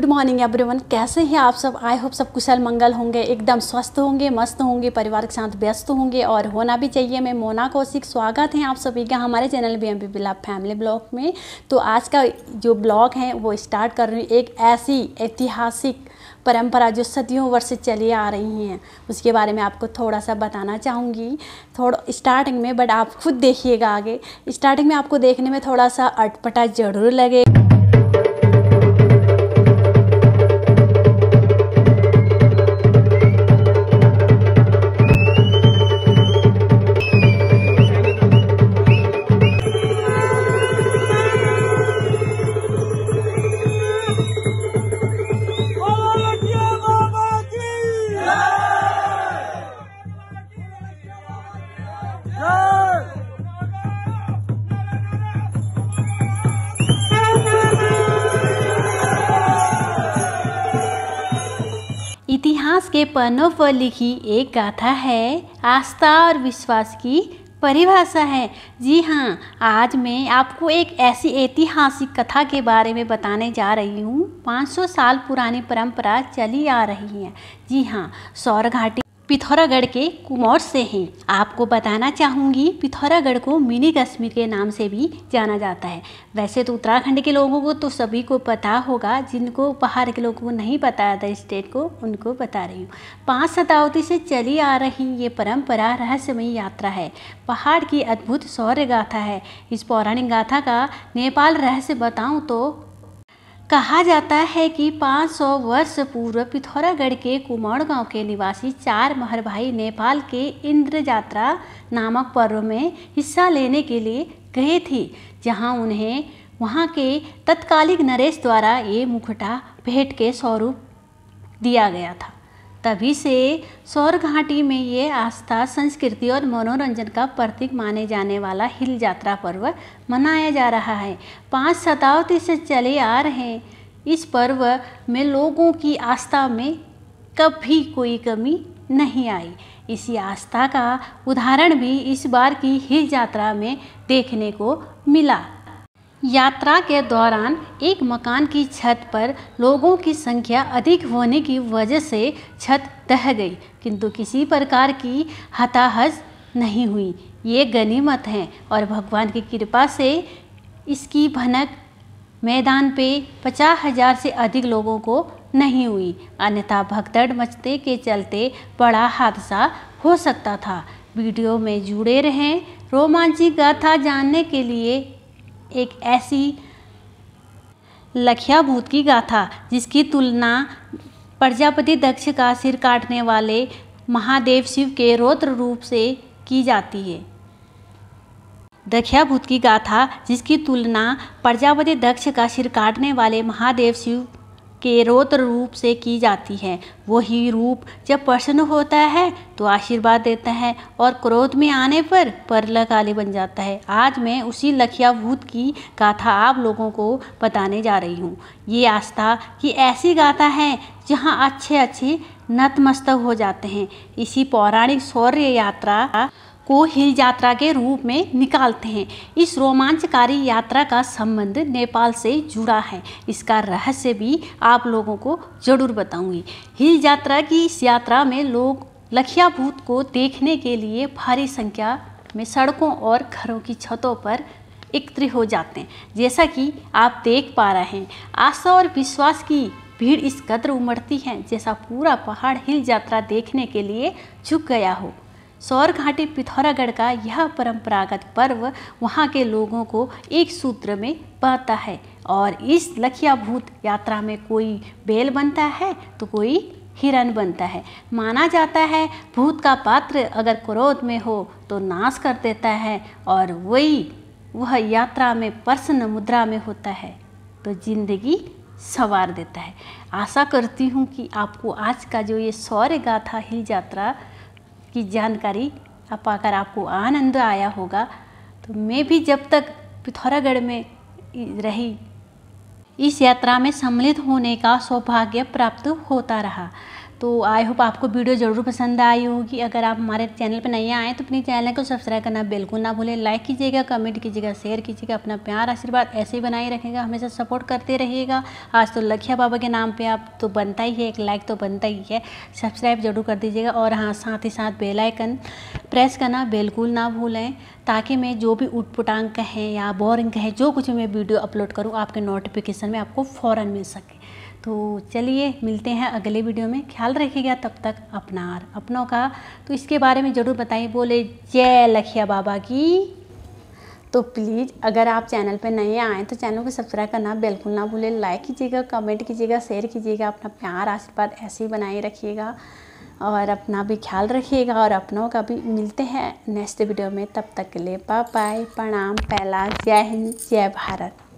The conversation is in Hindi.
गुड मॉर्निंग एवरीवन कैसे हैं आप सब आई होप सब कुशल मंगल होंगे एकदम स्वस्थ होंगे मस्त होंगे परिवार के साथ व्यस्त होंगे और होना भी चाहिए मैं मोना कौशिक स्वागत है आप सभी का हमारे चैनल बी एम पी बिला फैमिली ब्लॉग में तो आज का जो ब्लॉग है वो स्टार्ट कर रही हूँ एक ऐसी ऐतिहासिक परंपरा जो सदियों वर्ष से चली आ रही हैं उसके बारे में आपको थोड़ा सा बताना चाहूँगी थोड़ा स्टार्टिंग में बट आप खुद देखिएगा आगे स्टार्टिंग में आपको देखने में थोड़ा सा अटपटा ज़रूर लगेगा इतिहास के पन्नों पर लिखी एक गाथा है आस्था और विश्वास की परिभाषा है जी हाँ आज मैं आपको एक ऐसी ऐतिहासिक कथा के बारे में बताने जा रही हूँ 500 साल पुरानी परंपरा चली आ रही है जी हाँ सौर घाटी पिथौरागढ़ के कुमौर से हैं आपको बताना चाहूँगी पिथौरागढ़ को मिनी कश्मीर के नाम से भी जाना जाता है वैसे तो उत्तराखंड के लोगों को तो सभी को पता होगा जिनको बाहर के लोगों को नहीं पता था स्टेट को उनको बता रही हूँ पाँच शताब्दी से चली आ रही ये परंपरा रहस्यमयी यात्रा है पहाड़ की अद्भुत शौर्य गाथा है इस पौराणिक गाथा का नेपाल रहस्य बताऊँ तो कहा जाता है कि 500 वर्ष पूर्व पिथौरागढ़ के कुमौड़ गांव के निवासी चार महर भाई नेपाल के इंद्र यात्रा नामक पर्व में हिस्सा लेने के लिए गए थे जहां उन्हें वहां के तत्कालिक नरेश द्वारा ये मुखटा भेंट के स्वरूप दिया गया था तभी से सौर घाटी में ये आस्था संस्कृति और मनोरंजन का प्रतीक माने जाने वाला हिल यात्रा पर्व मनाया जा रहा है पाँच शताब्दी से चले आ रहे इस पर्व में लोगों की आस्था में कभी कोई कमी नहीं आई इसी आस्था का उदाहरण भी इस बार की हिल यात्रा में देखने को मिला यात्रा के दौरान एक मकान की छत पर लोगों की संख्या अधिक होने की वजह से छत ढह गई किंतु किसी प्रकार की हताहत नहीं हुई ये गनीमत है और भगवान की कृपा से इसकी भनक मैदान पे पचास हजार से अधिक लोगों को नहीं हुई अन्यथा भगदड़ मचते के चलते बड़ा हादसा हो सकता था वीडियो में जुड़े रहें रोमांचिक गाथा जानने के लिए एक ऐसी लखिया भूत की गाथा जिसकी तुलना प्रजापति दक्ष का सिर काटने वाले महादेव शिव के रोत्र रूप से की जाती है दख्या भूत की गाथा जिसकी तुलना प्रजापति दक्ष का सिर काटने वाले महादेव शिव के रोत्र रूप से की जाती है वही रूप जब प्रसन्न होता है तो आशीर्वाद देता है और क्रोध में आने पर परला काली बन जाता है आज मैं उसी लखिया भूत की गाथा आप लोगों को बताने जा रही हूँ ये आस्था की ऐसी गाथा है जहाँ अच्छे अच्छे नतमस्तक हो जाते हैं इसी पौराणिक शौर्य यात्रा को हिल यात्रा के रूप में निकालते हैं इस रोमांचकारी यात्रा का संबंध नेपाल से जुड़ा है इसका रहस्य भी आप लोगों को ज़रूर बताऊंगी हिल यात्रा की इस यात्रा में लोग लखिया भूत को देखने के लिए भारी संख्या में सड़कों और घरों की छतों पर एकत्र हो जाते हैं जैसा कि आप देख पा रहे हैं आशा और विश्वास की भीड़ इस कदर उमड़ती है जैसा पूरा पहाड़ हिल यात्रा देखने के लिए झुक गया हो सौर घाटी पिथौरागढ़ का यह परंपरागत पर्व वहाँ के लोगों को एक सूत्र में पाता है और इस लखिया भूत यात्रा में कोई बेल बनता है तो कोई हिरण बनता है माना जाता है भूत का पात्र अगर क्रोध में हो तो नाश कर देता है और वही वह यात्रा में प्रसन्न मुद्रा में होता है तो जिंदगी संवार देता है आशा करती हूँ कि आपको आज का जो ये सौर्य गाथा हिल यात्रा की जानकारी आप आकर आपको आनंद आया होगा तो मैं भी जब तक पिथौरागढ़ में रही इस यात्रा में सम्मिलित होने का सौभाग्य प्राप्त होता रहा तो आई होप आपको वीडियो ज़रूर पसंद आई होगी अगर आप हमारे चैनल पर नहीं आएँ तो अपने चैनल को सब्सक्राइब करना बिल्कुल ना भूलें लाइक कीजिएगा कमेंट कीजिएगा शेयर कीजिएगा अपना प्यार आशीर्वाद ऐसे ही बनाए रखेगा हमेशा सपोर्ट करते रहिएगा आज तो लखिया बाबा के नाम पर आप तो बनता ही है एक लाइक तो बनता ही है सब्सक्राइब जरूर कर दीजिएगा और हाँ साथ ही साथ बेलाइकन प्रेस करना बिल्कुल ना भूलें ताकि मैं जो भी ऊट पुटांग कहें या बोरिंग कहें जो कुछ मैं वीडियो अपलोड करूँ आपके नोटिफिकेशन में आपको फ़ौर मिल सके तो चलिए मिलते हैं अगले वीडियो में ख्याल रखिएगा तब तक अपना अपनों का तो इसके बारे में ज़रूर बताइए बोले जय लखिया बाबा की तो प्लीज़ अगर आप चैनल पर नए आएँ तो चैनल को सब्सक्राइब करना बिल्कुल ना भूलें लाइक कीजिएगा कमेंट कीजिएगा शेयर कीजिएगा अपना प्यार आशीर्वाद ऐसे ही बनाए रखिएगा और अपना भी ख्याल रखिएगा और अपनों का भी मिलते हैं नेक्स्ट वीडियो में तब तक के लिए बाय बाय प्रणाम पहला जय हिंद जय भारत